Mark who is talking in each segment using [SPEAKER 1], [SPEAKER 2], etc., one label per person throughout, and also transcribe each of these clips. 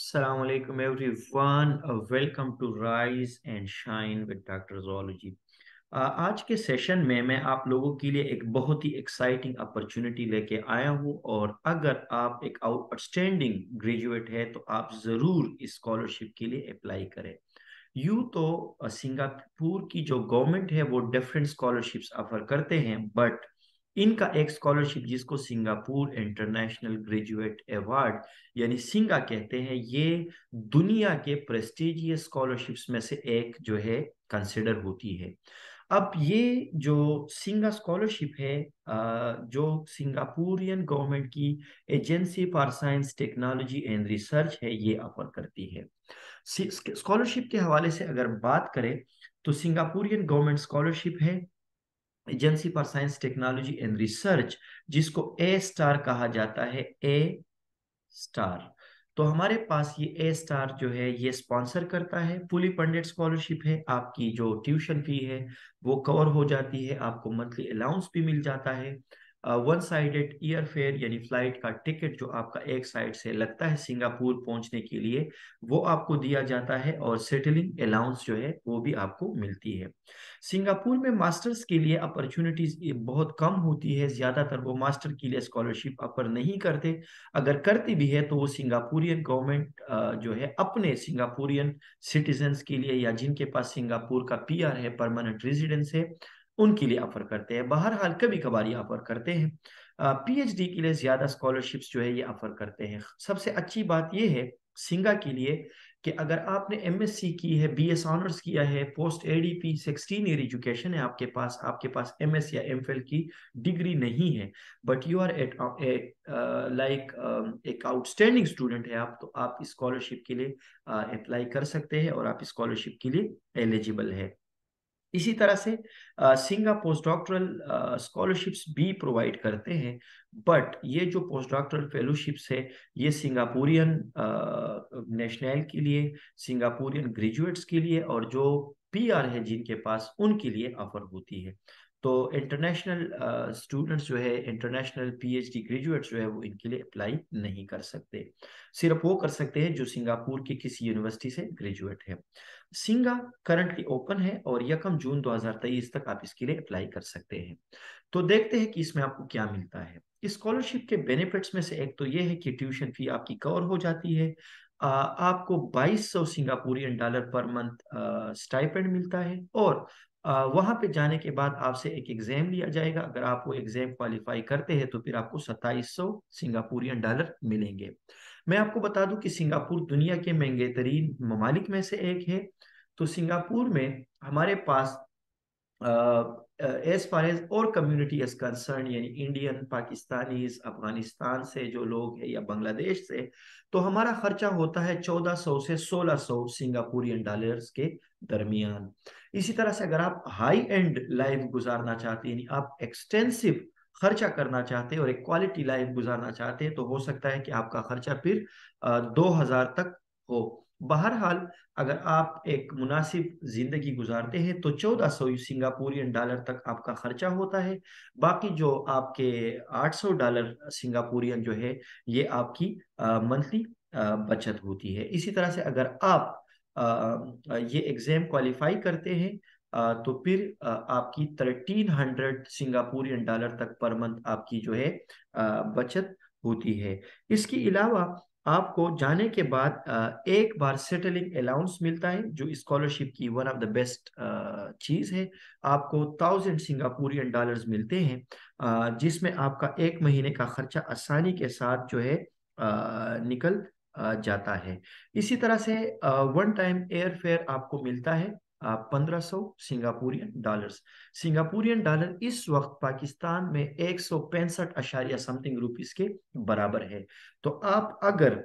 [SPEAKER 1] Assalamu alaikum everyone. Uh, welcome to Rise and Shine with Dr. Zoology. Uh, आज के session में मैं आप लोगों के लिए एक बहुत ही एक्साइटिंग अपॉर्चुनिटी लेके आया हूँ और अगर आप एक आउटस्टैंडिंग ग्रेजुएट है तो आप ज़रूर इस स्कॉलरशिप के लिए अप्लाई करें यू तो uh, सिंगापुर की जो गवर्नमेंट है वो डिफरेंट स्कॉलरशिप्स ऑफर करते हैं बट इनका एक स्कॉलरशिप जिसको सिंगापुर इंटरनेशनल ग्रेजुएट अवार्ड यानी सिंगा कहते हैं ये दुनिया के प्रेस्टिजियस स्कॉलरशिप्स में से एक जो है कंसिडर होती है अब ये जो सिंगा स्कॉलरशिप है जो सिंगापुरियन गवर्नमेंट की agency for science technology and research है ये ऑफर करती है स्कॉलरशिप के हवाले से अगर बात करें तो सिंगापुरियन गवर्नमेंट स्कॉलरशिप है agency for science technology and research जिसको ए स्टार कहा जाता है ए स्टार तो हमारे पास ये ए स्टार जो है ये स्पॉन्सर करता है फुली पंडित स्कॉलरशिप है आपकी जो ट्यूशन फी है वो कवर हो जाती है आपको मंथली अलाउंस भी मिल जाता है वन साइडेड ईयरफेयर यानी फ्लाइट का टिकट जो आपका एक साइड से लगता है सिंगापुर पहुंचने के लिए वो आपको दिया जाता है और सेटलिंग अलाउंस जो है वो भी आपको मिलती है सिंगापुर में मास्टर्स के लिए अपॉर्चुनिटीज बहुत कम होती है ज़्यादातर वो मास्टर के लिए स्कॉलरशिप अपर नहीं करते अगर करती भी है तो वो सिंगापुरियन गवर्नमेंट जो है अपने सिंगापुरियन सिटीजन के लिए या जिनके पास सिंगापुर का पी है परमानेंट रेजिडेंस है उनके लिए ऑफर करते हैं बहरहाल कभी कभार ये ऑफर करते हैं पीएचडी के लिए ज़्यादा स्कॉलरशिप्स जो है ये ऑफर करते हैं सबसे अच्छी बात यह है सिंगा के लिए कि अगर आपने एमएससी की है बीएस ऑनर्स किया है post ADP sixteen year education है आपके पास आपके पास एमएस या एमफिल की डिग्री नहीं है but you are at like एक आउटस्टैंडिंग स्टूडेंट है आप तो आप स्कॉलरशिप के लिए अप्लाई uh, कर सकते हैं और आप स्कॉलरशिप के लिए एलिजिबल है इसी तरह से सिंगा पोस्ट डॉक्टरल स्कॉलरशिप्स भी प्रोवाइड करते हैं बट ये जो पोस्ट डॉक्टरल फेलोशिप्स है ये सिंगापुरियन नेशनल के लिए सिंगापुरियन ग्रेजुएट्स के लिए और जो पीआर है जिनके पास उनके लिए ऑफर होती है तो इंटरनेशनल स्टूडेंट्स uh, जो है इंटरनेशनल पीएचडी ग्रेजुएट्स जो है वो इनके लिए अप्लाई नहीं कर सकते सिर्फ वो कर सकते हैं जो सिंगापुर की किसी यूनिवर्सिटी से ग्रेजुएट है सिंगा करंटली ओपन है और यकम जून 2023 तक आप इसके लिए अप्लाई कर सकते हैं तो देखते हैं कि इसमें आपको क्या मिलता है स्कॉलरशिप के बेनिफिट्स में से एक तो ये है कि ट्यूशन फी आपकी कवर हो जाती है आपको आपको 2200 सिंगापुरियन डॉलर पर मंथ स्टाइपेंड मिलता है और वहां पे जाने के बाद आपसे एक एग्जाम लिया जाएगा अगर आप वो एग्जाम क्वालिफाई करते हैं तो फिर आपको सत्ताईस सौ सिंगापुरियन डॉलर मिलेंगे मैं आपको बता दूं कि सिंगापुर दुनिया के महंगे तरीन ममालिक में से एक है तो सिंगापुर में हमारे पास as uh, as far our community is concerned यानी इंडियन पाकिस्तानी अफगानिस्तान से जो लोग है या बांग्लादेश से तो हमारा खर्चा होता है चौदह सौ से सोलह सौ सिंगापुरियन डॉलर के दरमियान इसी तरह से अगर आप हाई एंड लाइफ गुजारना चाहते हैं यानी आप एक्सटेंसिव खर्चा करना चाहते हैं और एक क्वालिटी लाइफ गुजारना चाहते हैं तो हो सकता है कि आपका खर्चा फिर uh, दो हजार तक हो बहरहाल अगर आप एक मुनासिब ज़िंदगी गुजारते हैं तो चौदह सौ सिंगापुरियन डॉलर तक आपका खर्चा होता है बाकी जो आपके आठ सौ डॉलर सिंगापुरियन जो है ये आपकी मंथली बचत होती है इसी तरह से अगर आप ये एग्ज़ाम क्वालिफाई करते हैं तो फिर आपकी थर्टीन हंड्रेड सिंगापुरियन डॉलर तक पर मंथ आपकी जो है बचत होती है इसके अलावा आपको जाने के बाद एक बार सेटलिंग अलाउंस मिलता है जो स्कॉलरशिप की वन ऑफ द बेस्ट चीज़ है आपको थाउजेंड सिंगापुरियन डॉलर्स मिलते हैं जिसमें आपका एक महीने का खर्चा आसानी के साथ जो है निकल जाता है इसी तरह से वन टाइम एयर फेयर आपको मिलता है पंद्रह सौ सिंगापुरियन डॉलर सिंगापुरियन डॉलर इस वक्त पाकिस्तान में एक सौ पैंसठ अशारिया समथिंग रुपीस के बराबर है तो आप अगर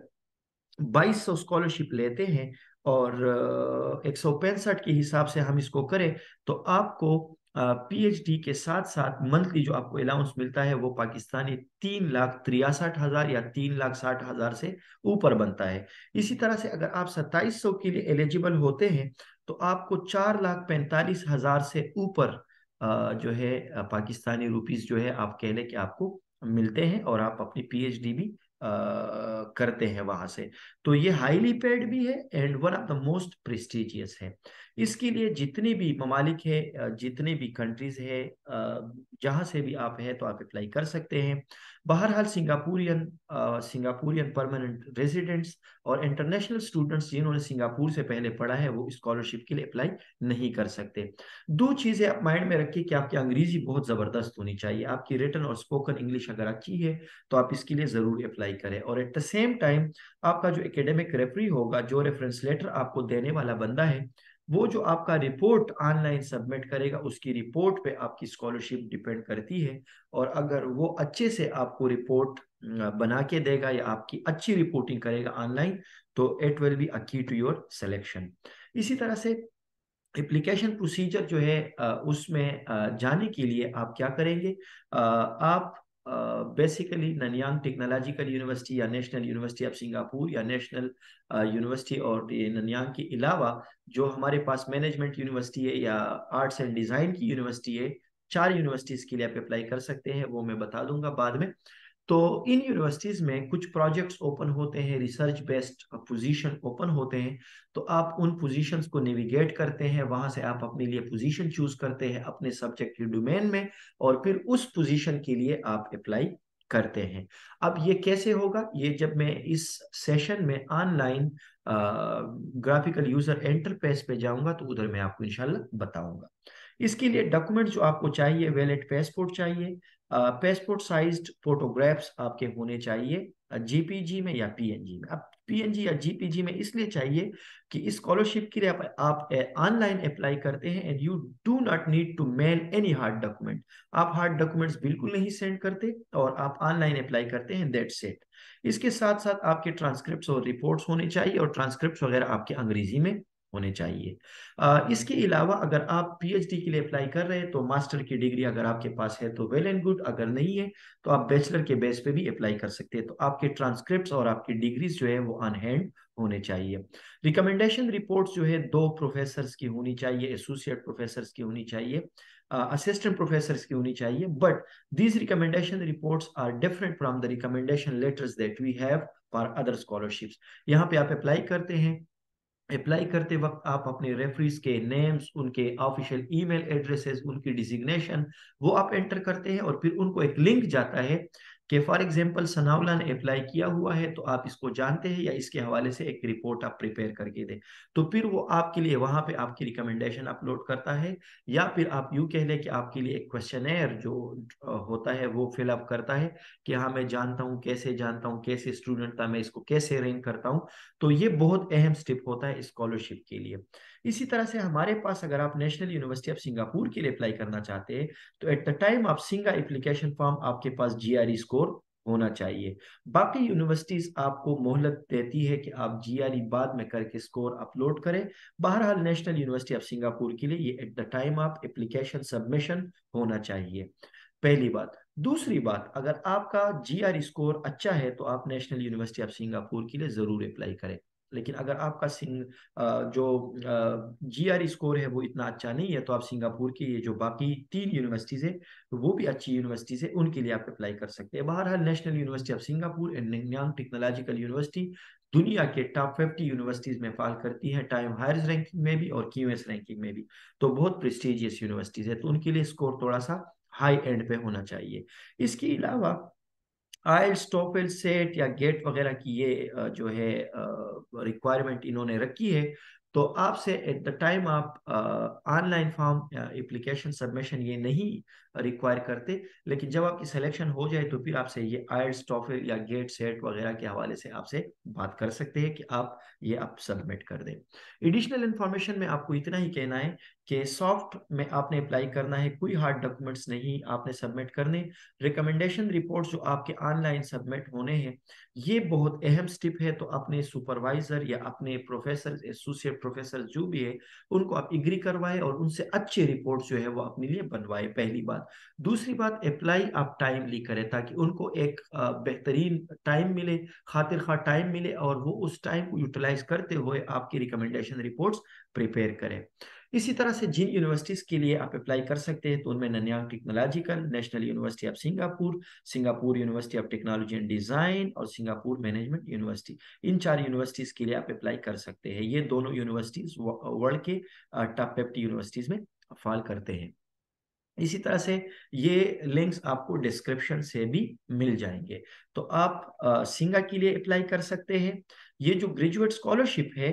[SPEAKER 1] बाईस स्कॉलरशिप लेते हैं और एक सौ पैंसठ के हिसाब से हम इसको करें तो आपको पीएचडी के साथ साथ मंथली जो आपको अलाउंस मिलता है वो पाकिस्तानी तीन लाख तिरसठ हजार या तीन लाख साठ हजार से ऊपर बनता है इसी तरह से अगर आप सत्ताईस सौ के लिए एलिजिबल होते हैं तो आपको चार लाख पैंतालीस हजार से ऊपर जो है पाकिस्तानी रुपीस जो है आप कह लें कि आपको मिलते हैं और आप अपनी पीएचडी भी करते हैं वहां से तो ये हाईली पेड भी है and one of the most prestigious है इसके लिए जितने भी ममालिक है जितने भी कंट्रीज है जहाँ से भी आप हैं तो आप अप्लाई कर सकते हैं बहरहाल सिंगापुरियन सिंगापुरियन परमानेंट रेजिडेंट्स और इंटरनेशनल स्टूडेंट्स जिन्होंने सिंगापुर से पहले पढ़ा है वो स्कॉलरशिप के लिए अप्लाई नहीं कर सकते दो चीज़ें आप माइंड में रखिए कि आपकी अंग्रेजी बहुत ज़बरदस्त होनी चाहिए आपकी रिटर्न और स्पोकन इंग्लिश अगर अच्छी है तो आप इसके लिए ज़रूर अप्लाई करें और एट द सेम टाइम आपका जो एकेडमिक रेफरी होगा जो रेफरेंस लेटर आपको देने वाला बंदा है वो जो आपका रिपोर्ट ऑनलाइन सबमिट करेगा उसकी रिपोर्ट पे आपकी स्कॉलरशिप डिपेंड करती है और अगर वो अच्छे से आपको रिपोर्ट बना के देगा या आपकी अच्छी रिपोर्टिंग करेगा ऑनलाइन तो इट विल बी अ की टू योर सिलेक्शन इसी तरह से एप्लीकेशन प्रोसीजर जो है उसमें जाने के लिए आप क्या करेंगे आप बेसिकली ननियांग टेक्नोलॉजिकल यूनिवर्सिटी या नेशनल यूनिवर्सिटी ऑफ सिंगापुर या नेशनल यूनिवर्सिटी uh, और ये ननियांग के अलावा जो हमारे पास मैनेजमेंट यूनिवर्सिटी है या आर्ट्स एंड डिज़ाइन की यूनिवर्सिटी है चार यूनिवर्सिटीज़ के लिए आप अप्लाई कर सकते हैं वो मैं बता दूंगा बाद में तो इन यूनिवर्सिटीज में कुछ प्रोजेक्ट्स ओपन होते हैं रिसर्च बेस्ड पोजीशन ओपन होते हैं तो आप उन पोजीशंस को नेविगेट करते हैं वहां से आप अपने लिए पोजीशन चूज करते हैं अपने सब्जेक्ट के डोमेन में और फिर उस पोजीशन के लिए आप अप्लाई करते हैं अब ये कैसे होगा ये जब मैं इस सेशन में ऑनलाइन ग्राफिकल यूजर एंटरप्रेस पे जाऊंगा तो उधर मैं आपको इनशाला बताऊंगा इसके लिए डॉक्यूमेंट जो आपको चाहिए वैलिड पासपोर्ट चाहिए पासपोर्ट साइज्ड फोटोग्राफ्स आपके होने चाहिए जीपीजी में या पीएनजी में अब पीएनजी या जीपीजी में इसलिए चाहिए कि स्कॉलरशिप के लिए आप ऑनलाइन अप्लाई करते हैं and you do not need to mail any hard document आप हार्ड डॉक्यूमेंट्स बिल्कुल नहीं सेंड करते और आप ऑनलाइन अप्लाई करते हैं दैट सेट इसके साथ साथ आपके ट्रांसक्रिप्ट और रिपोर्ट्स होने चाहिए और ट्रांसक्रिप्ट वगैरह आपके अंग्रेजी में होने चाहिए इसके अलावा अगर आप पीएचडी के लिए अप्लाई कर रहे हैं तो मास्टर की डिग्री अगर आपके पास है तो वेल एंड गुड अगर नहीं है तो आप बैचलर के बेस पे भी अप्लाई कर सकते हैं तो आपके ट्रांसक्रिप्ट और आपकी डिग्रीज जो है वो अनहैंड होने चाहिए रिकमेंडेशन रिपोर्ट जो है दो प्रोफेसर की होनी चाहिए एसोसिएट प्रोफेसर की होनी चाहिए असिस्टेंट प्रोफेसर की होनी चाहिए but these recommendation report are different from the recommendation letters that we have for other scholarships यहाँ पे आप अप्लाई करते हैं अप्लाई करते वक्त आप अपने रेफरीज के नेम्स उनके ऑफिशियल ईमेल एड्रेसेस उनकी डिजिग्नेशन वो आप एंटर करते हैं और फिर उनको एक लिंक जाता है कि फॉर एग्जाम्पल सनावला ने अप्लाई किया हुआ है तो आप इसको जानते हैं या इसके हवाले से एक रिपोर्ट आप प्रिपेयर करके दें तो फिर वो आपके लिए वहां पे आपकी रिकमेंडेशन अपलोड करता है या फिर आप यू कह लें कि आपके लिए एक क्वेश्चन जो होता है वो फिलअप करता है कि हाँ मैं जानता हूँ कैसे जानता हूँ कैसे स्टूडेंट था मैं इसको कैसे रैंक करता हूँ तो ये बहुत अहम स्टेप होता है स्कॉलरशिप के लिए इसी तरह से हमारे पास अगर आप नेशनल यूनिवर्सिटी ऑफ सिंगापुर के लिए अप्लाई करना चाहते हैं तो at the time of SINGA application form आपके पास जी स्कोर e होना चाहिए बाकी यूनिवर्सिटीज आपको मोहलत देती है कि आप जी e बाद में करके स्कोर अपलोड करें बहरहाल नेशनल यूनिवर्सिटी ऑफ सिंगापुर के लिए ये at the time of application submission होना चाहिए पहली बात दूसरी बात अगर आपका जी स्कोर e अच्छा है तो आप नेशनल यूनिवर्सिटी ऑफ सिंगापुर के लिए जरूर अप्लाई करें लेकिन अगर आपका सिंग जो जीआरई स्कोर e है वो इतना अच्छा नहीं है तो आप सिंगापुर की ये जो बाकी तीन यूनिवर्सिटीज़ है वो भी अच्छी यूनिवर्सिटीज़ है उनके लिए आप अप्लाई कर सकते हैं बहरहाल national university of Singapore and Nanyang technological university दुनिया के टॉप फिफ्टी यूनिवर्सिटीज़ में फाल करती है टाइम हायर रैंकिंग में भी और क्यूएस रैंकिंग में भी तो बहुत प्रेस्टिजियस यूनिवर्सिटीज़ है तो उनके लिए स्कोर थोड़ा सा हाई एंड पे होना चाहिए इसके अलावा आइल्स टोफेल सेट या गेट वगैरह की ये जो है रिक्वायरमेंट इन्होंने रखी है तो आपसे एट द टाइम आप ऑनलाइन फॉर्म एप्लीकेशन सबमिशन ये नहीं रिक्वायर करते लेकिन जब आपकी सिलेक्शन हो जाए तो फिर आपसे ये आयल टोफेल या गेट सेट वगैरह के हवाले से आपसे बात कर सकते हैं कि आप ये आप सबमिट कर दें एडिशनल इन्फॉर्मेशन में आपको इतना ही कहना है कि सॉफ्ट में आपने अप्लाई करना है कोई हार्ड डॉक्यूमेंट्स नहीं आपने सबमिट करने रिकमेंडेशन रिपोर्ट्स जो आपके ऑनलाइन सबमिट होने हैं ये बहुत अहम स्टेप है तो अपने सुपरवाइजर या अपने प्रोफेसर एसोसिएट प्रोफेसर जो भी है उनको आप एग्री करवाए और उनसे अच्छे रिपोर्ट जो है वो अपने लिए बनवाए पहली बात दूसरी बात अप्लाई आप टाइमली करें ताकि उनको एक बेहतरीन टाइम मिले खातिर खा टाइम मिले और वो उस टाइम को यूटिलाइज करते हुए आपकी रिकमेंडेशन रिपोर्ट्स प्रिपेयर करें इसी तरह से जिन यूनिवर्सिटीज के लिए आप अप्लाई कर सकते हैं तो उनमें Nanyang technological national university of Singapore Singapore university of technology and design और सिंगापुर मैनेजमेंट यूनिवर्सिटी इन चार यूनिवर्सिटीज के लिए आप अप्लाई कर सकते हैं ये दोनों यूनिवर्सिटीज वर्ल्ड के टॉप फिफ्टी यूनिवर्सिटीज में फॉल करते हैं इसी तरह से ये लिंक्स आपको डिस्क्रिप्शन से भी मिल जाएंगे तो आप सिंगा के लिए अप्लाई कर सकते हैं ये जो ग्रेजुएट स्कॉलरशिप है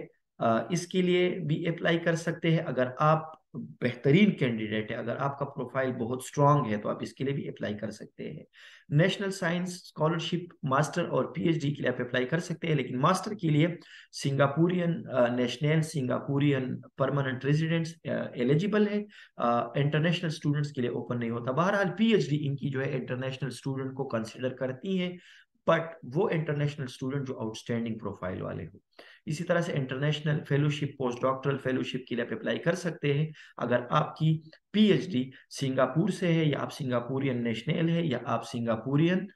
[SPEAKER 1] इसके लिए भी अप्लाई कर सकते हैं अगर आप बेहतरीन कैंडिडेट है अगर आपका प्रोफाइल बहुत स्ट्रांग है तो आप इसके लिए भी अप्लाई कर सकते हैं नेशनल साइंस स्कॉलरशिप मास्टर और पीएचडी के लिए आप अप्लाई कर सकते हैं लेकिन मास्टर के लिए Singaporean national Singaporean permanent residents eligible है इंटरनेशनल स्टूडेंट्स के लिए ओपन नहीं होता बहरहाल पीएचडी इनकी जो है इंटरनेशनल स्टूडेंट को कंसिडर करती है बट वो इंटरनेशनल स्टूडेंट जो आउटस्टैंडिंग प्रोफाइल वाले हो इसी तरह से international fellowship post doctoral fellowship के लिए आप अप्लाई कर सकते हैं अगर आपकी पीएचडी सिंगापुर से है या आप सिंगापुरियन नेशनल है या आप सिंगापुरियन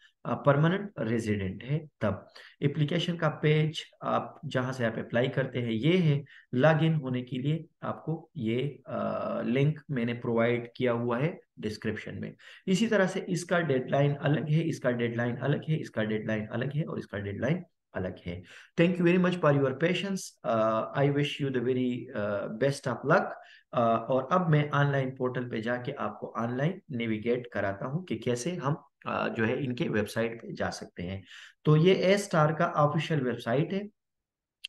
[SPEAKER 1] परमानेंट रेजिडेंट है तब एप्लीकेशन का पेज आप जहां से आप अप्लाई करते हैं ये है लॉगिन होने के लिए आपको ये आ, लिंक मैंने प्रोवाइड किया हुआ है डिस्क्रिप्शन में इसी तरह से इसका डेडलाइन अलग है इसका डेडलाइन अलग है इसका डेडलाइन अलग है और इसका डेडलाइन अलग है thank you very much for your patience I wish you the very best of luck और अब मैं ऑनलाइन पोर्टल पे जाके आपको ऑनलाइन नेविगेट कराता हूँ कि कैसे हम uh, जो है इनके वेबसाइट पे जा सकते हैं तो ये ए स्टार का ऑफिशियल वेबसाइट है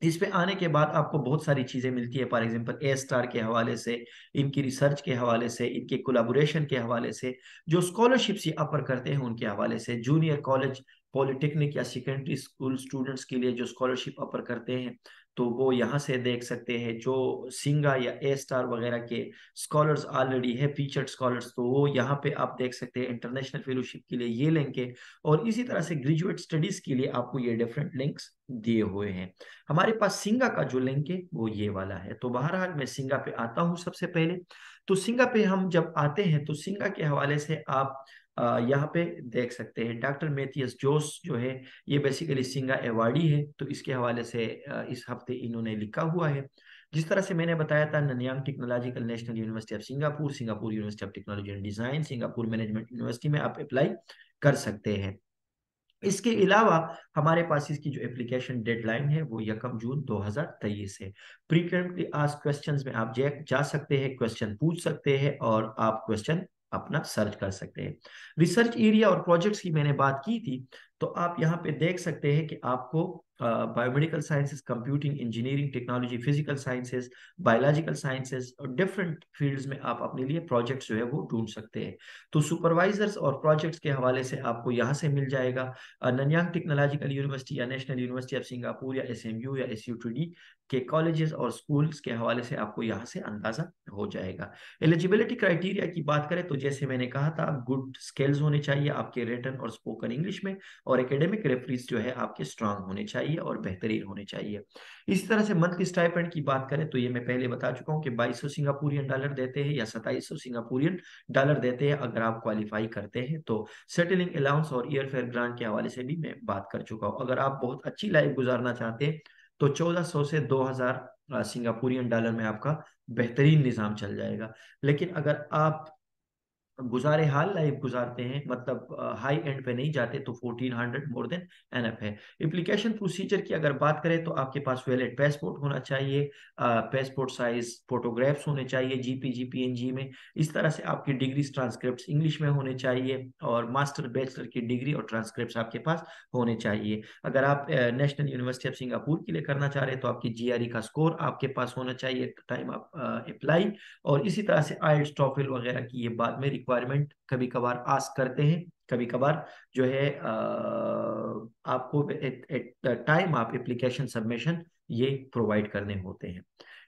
[SPEAKER 1] इस पे आने के बाद आपको बहुत सारी चीज़ें मिलती है फॉर एग्जाम्पल ए स्टार के हवाले से इनकी रिसर्च के हवाले से इनके कोलाबोरेशन के हवाले से जो स्कॉलरशिप्स ये अपर करते हैं उनके हवाले से जूनियर कॉलेज पॉलिटेक्निक या सेकेंडरी स्कूल स्टूडेंट्स के लिए जो स्कॉलरशिप अपर करते हैं तो वो यहाँ से देख सकते हैं जो सिंगा या ए स्टार वगैरह के स्कॉलर्स ऑलरेडी है फीचर्ड स्कॉलर्स तो वो यहाँ पे आप देख सकते हैं इंटरनेशनल फेलोशिप के लिए ये लिंक है और इसी तरह से ग्रेजुएट स्टडीज के लिए आपको ये डिफरेंट लिंक्स दिए हुए हैं हमारे पास सिंगा का जो लिंक है वो ये वाला है तो बहरहाल मैं सिंगा पे आता हूँ सबसे पहले तो सिंगा पे हम जब आते हैं तो सिंगा के हवाले से आप यहाँ पे देख सकते हैं डॉक्टर मेथियस जोस जो है ये बेसिकली सिंगा एवार्डी है तो इसके हवाले से इस हफ्ते इन्होंने लिखा हुआ है जिस तरह से मैंने बताया था Nanyang technological national university of Singapore Singapore university of technology and design Singapore management university में आप अप्लाई कर सकते हैं इसके अलावा हमारे पास इसकी जो एप्लीकेशन डेडलाइन है वो यकम जून 2023 है प्रीकरेंटली आज क्वेश्चंस में आप जा सकते हैं क्वेश्चन पूछ सकते हैं और आप क्वेश्चन अपना सर्च कर सकते हैं रिसर्च एरिया और प्रोजेक्ट्स की मैंने बात की थी तो आप यहाँ पे देख सकते हैं कि आपको biomedical sciences computing engineering technology physical sciences biological sciences और डिफरेंट फील्ड्स में आप अपने लिए प्रोजेक्ट्स जो है वो ढूंढ सकते हैं तो सुपरवाइजर्स और प्रोजेक्ट्स के हवाले से आपको यहाँ से मिल जाएगा नन्यांग टेक्नोलॉजिकल यूनिवर्सिटी या नेशनल यूनिवर्सिटी ऑफ सिंगापुर या एस या एस के कॉलेजेस और स्कूल्स के हवाले से आपको यहाँ से अंदाजा हो जाएगा एलिजिबिलिटी क्राइटेरिया की बात करें तो जैसे मैंने कहा था गुड स्किल्स होने चाहिए आपके रिटर्न और स्पोकन इंग्लिश में और एकेडमिक रेफरीज जो है आपके स्ट्रांग होने चाहिए और बेहतरीन होने चाहिए इस तरह से मंथली स्टाइपेंड की बात करें तो ये मैं पहले बता चुका हूँ कि बाईस सौ सिंगापुरियन डॉलर देते हैं या सताईस सिंगापुरियन डॉलर देते हैं अगर आप क्वालिफाई करते हैं तो सेटलिंग अलाउंस और ईयरफेयर ग्रांट के हवाले से भी मैं बात कर चुका हूँ अगर आप बहुत अच्छी लाइफ गुजारना चाहते हैं तो 1400 से 2000 सिंगापुरियन डॉलर में आपका बेहतरीन निज़ाम चल जाएगा लेकिन अगर आप गुजारे हाल लाइफ गुजारते हैं मतलब हाई एंड पे नहीं जाते तो 1400 मोर देन एनफ है एप्लीकेशन प्रोसीजर की अगर बात करें तो आपके पास वैलिड पासपोर्ट होना चाहिए पासपोर्ट साइज फोटोग्राफ्स होने चाहिए जीपीजी पीएनजी में इस तरह से आपकी डिग्री ट्रांसक्रिप्ट इंग्लिश में होने चाहिए और मास्टर बैचलर की डिग्री और ट्रांसक्रिप्ट आपके पास होने चाहिए अगर आप नेशनल यूनिवर्सिटी ऑफ सिंगापुर के लिए करना चाह रहे हैं तो आपकी जी e का स्कोर आपके पास होना चाहिए टाइम आप अप्लाई और इसी तरह से आई टॉफिल वगैरह की ये बाद में रिक्वायरमेंट कभी कभार आस्क करते हैं कभी कभार जो है आ, आपको टाइम आप एप्लीकेशन सबमिशन ये प्रोवाइड करने होते हैं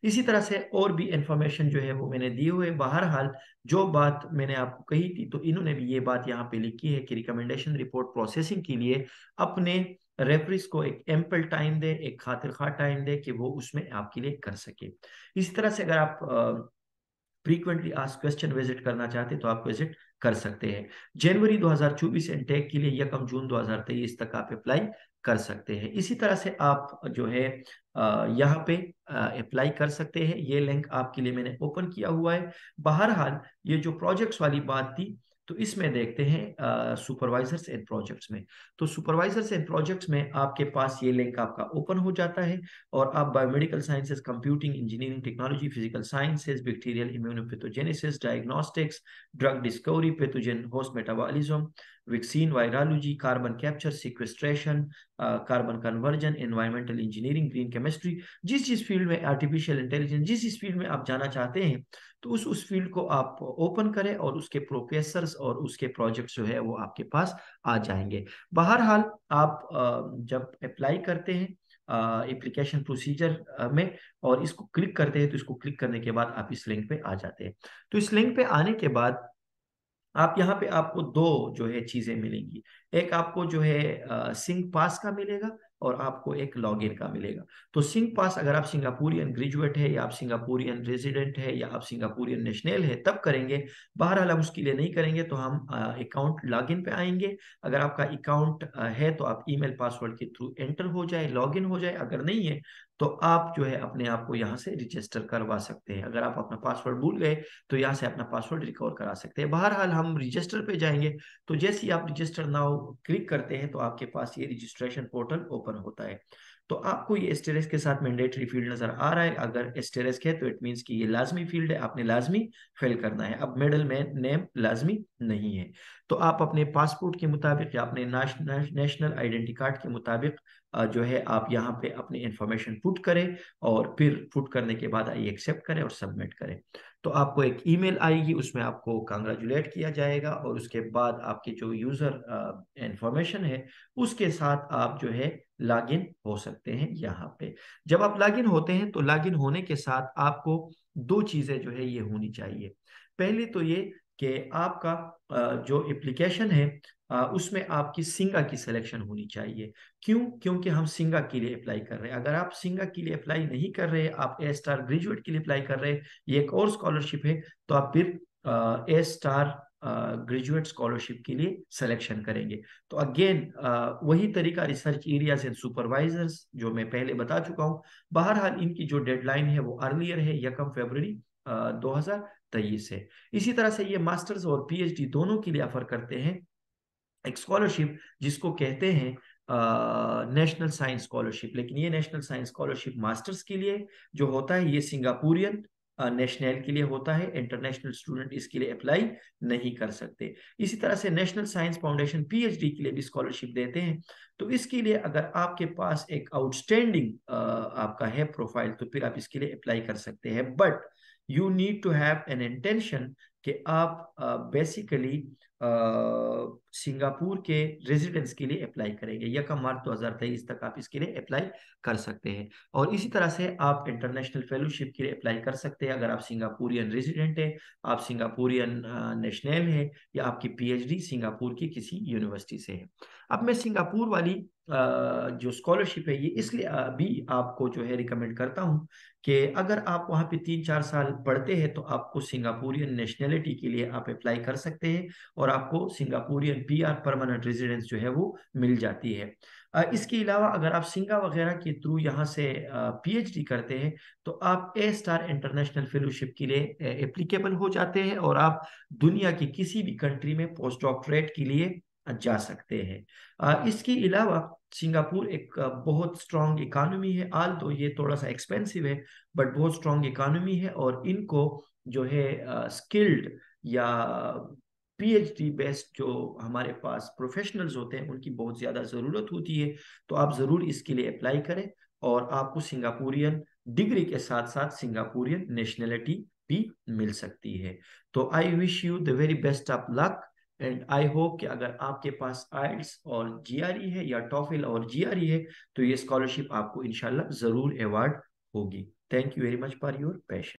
[SPEAKER 1] इसी तरह से और भी इंफॉर्मेशन जो है वो मैंने दिए हुए बहरहाल जो बात मैंने आपको कही थी तो इन्होंने भी ये बात यहाँ पे लिखी है कि रिकमेंडेशन रिपोर्ट प्रोसेसिंग के लिए अपने रेफरीज को एक एम्पल टाइम दे एक खातिर खा टाइम दे कि वो उसमें आपके लिए कर सके इस तरह से अगर आप फ्रीक्वेंटली आस्क क्वेश्चन विजिट करना चाहते तो आप विजिट कर सकते हैं जनवरी 2024 एनटेक के लिए यकम जून 2023 तक आप अप्लाई कर सकते हैं इसी तरह से आप जो है यहाँ पे अप्लाई कर सकते हैं ये लिंक आपके लिए मैंने ओपन किया हुआ है बहरहाल ये जो प्रोजेक्ट्स वाली बात थी तो इसमें देखते हैं सुपरवाइजर्स एंड प्रोजेक्ट्स में तो सुपरवाइजर्स एंड प्रोजेक्ट्स में आपके पास ये लिंक आपका ओपन हो जाता है और आप biomedical sciences computing engineering technology physical sciences bacterial immunopathogenesis diagnostics drug discovery pathogen host metabolism vaccine virology carbon capture sequestration carbon conversion environmental engineering green chemistry जिस जिस फील्ड में आर्टिफिशियल इंटेलिजेंस जिस जिस फील्ड में आप जाना चाहते हैं तो उस उस फील्ड को आप ओपन करें और उसके प्रोफेसर और उसके प्रोजेक्ट जो है वो आपके पास आ जाएंगे बहरहाल आप जब अप्लाई करते हैं एप्लीकेशन प्रोसीजर में और इसको क्लिक करते हैं तो इसको क्लिक करने के बाद आप इस लिंक पे आ जाते हैं तो इस लिंक पे आने के बाद आप यहाँ पे आपको दो जो है चीजें मिलेंगी एक आपको जो है सिंह पास का मिलेगा और आपको एक लॉगिन का मिलेगा तो सिंह पास अगर आप सिंगापुरियन ग्रेजुएट है या आप सिंगापुरियन रेजिडेंट है या आप सिंगापुरियन नेशनल है तब करेंगे बहरहाल अलग उसके लिए नहीं करेंगे तो हम अकाउंट लॉगिन पे आएंगे अगर आपका अकाउंट है तो आप ईमेल पासवर्ड के थ्रू एंटर हो जाए लॉगिन हो जाए अगर नहीं है तो आप जो है अपने आप को यहाँ से रजिस्टर करवा सकते हैं अगर आप अपना पासवर्ड भूल गए तो यहाँ से अपना पासवर्ड रिकवर करा सकते हैं बहरहाल हम रजिस्टर पे जाएंगे तो जैसे ही आप रजिस्टर नाउ क्लिक करते हैं तो आपके पास ये रजिस्ट्रेशन पोर्टल ओपन ओपन होता है तो आपको ये एस्टेरिस्क के साथ मैंडेटरी फील्ड नजर आ रहा है अगर एस्टेरिस्क है तो इट मीन्स कि ये लाजमी फील्ड है आपने लाजमी फिल करना है अब मेडल में नेम लाजमी नहीं है तो आप अपने पासपोर्ट के मुताबिक या अपने नेशनल आइडेंटिटी कार्ड के मुताबिक जो है आप यहाँ पे अपनी इंफॉर्मेशन पुट करें और फिर पुट करने के बाद आइए एक्सेप्ट करें और सबमिट करें तो आपको एक ईमेल आएगी उसमें आपको कंग्रेचुलेट किया जाएगा और उसके बाद आपकी जो यूज़र इंफॉर्मेशन है उसके साथ आप जो है लॉग इन हो सकते हैं यहाँ पे जब आप लॉग इन होते हैं तो लॉग इन होने के साथ आपको दो चीजें जो है ये होनी चाहिए पहली तो ये कि आपका जो एप्लीकेशन है उसमें आपकी सिंगा की सिलेक्शन होनी चाहिए क्यों क्योंकि हम सिंगा के लिए अप्लाई कर रहे हैं अगर आप सिंगा के लिए अप्लाई नहीं कर रहे आप ए स्टार ग्रेजुएट के लिए अप्लाई कर रहे हैं ये एक और स्कॉलरशिप है तो आप फिर ए स्टार ग्रेजुएट स्कॉलरशिप के लिए सिलेक्शन करेंगे तो अगेन वही तरीका रिसर्च एरियाज एंड सुपरवाइजर्स जो मैं पहले बता चुका हूँ बहरहाल इनकी जो डेडलाइन है वो अर्लियर है यकम फेबररी दो हजार तेईस है इसी तरह से ये मास्टर्स और पीएचडी दोनों के लिए ऑफर करते हैं एक स्कॉलरशिप जिसको कहते हैं नेशनल साइंस स्कॉलरशिप लेकिन ये नेशनल साइंस स्कॉलरशिप मास्टर्स के लिए जो होता है ये सिंगापुरियन नेशनल के लिए होता है इंटरनेशनल स्टूडेंट इसके लिए अप्लाई नहीं कर सकते इसी तरह से नेशनल साइंस फाउंडेशन पीएचडी के लिए भी स्कॉलरशिप देते हैं तो इसके लिए अगर आपके पास एक आउटस्टैंडिंग आपका है प्रोफाइल तो फिर आप इसके लिए अप्लाई कर सकते हैं but you need to have an intention कि आप बेसिकली uh, सिंगापुर के रेजिडेंस के लिए अप्लाई करेंगे यकम मार्च दो हज़ार तेईस तक आप इसके लिए अप्लाई कर सकते हैं और इसी तरह से आप इंटरनेशनल फेलोशिप के लिए अप्लाई कर सकते हैं अगर आप सिंगापुरियन रेजिडेंट हैं आप सिंगापुरियन नेशनल हैं या आपकी पीएचडी सिंगापुर की किसी यूनिवर्सिटी से है अब मैं सिंगापुर वाली जो स्कॉलरशिप है ये इसलिए अभी आपको जो है रिकमेंड करता हूँ कि अगर आप वहाँ पे तीन चार साल पढ़ते हैं तो आपको सिंगापुरियन नेशनैलिटी के लिए आप अप्लाई कर सकते हैं और आपको सिंगापुरियन पीआर परमानेंट रेजिडेंस जो है वो मिल जाती है इसके अलावा अगर आप सिंगा वगैरह के थ्रू यहाँ से पीएचडी करते हैं तो आप ए स्टार इंटरनेशनल फेलोशिप के लिए एप्लीकेबल हो जाते हैं और आप दुनिया की किसी भी कंट्री में पोस्ट डॉक्टरेट के लिए जा सकते हैं इसके अलावा सिंगापुर एक बहुत स्ट्रांग इकानमी है आल तो ये थोड़ा सा एक्सपेंसिव है बट बहुत स्ट्रांग इकानमी है और इनको जो है स्किल्ड या पीएचडी बेस्ड जो हमारे पास प्रोफेशनल्स होते हैं उनकी बहुत ज़्यादा ज़रूरत होती है तो आप ज़रूर इसके लिए अप्लाई करें और आपको सिंगापुरियन डिग्री के साथ साथ सिंगापुरियन नेशनैलिटी भी मिल सकती है तो I wish you the very best of luck and I hope कि अगर आपके पास आइल्स और जीआरई e है या टॉफिल और जीआरई e है तो ये स्कॉलरशिप आपको इनशाला ज़रूर अवार्ड होगी thank you very much for your passion